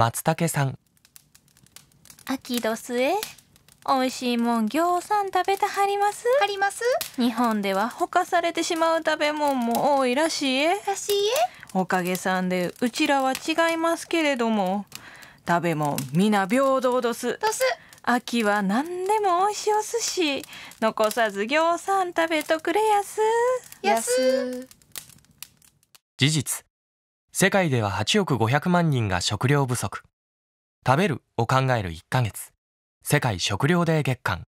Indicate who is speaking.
Speaker 1: 松竹さん
Speaker 2: 秋ど末美味しいもんぎょうさん食べたはりますはります日本ではほかされてしまう食べ物も多いらしいえらしいえおかげさんでうちらは違いますけれども食べ物皆平等どすどす秋は何でも美味しいおすし残さずぎょうさん食べとくれやすやす
Speaker 3: 事実世界では8億500万人が食料不足食べるを考える1ヶ月世界食料デー月間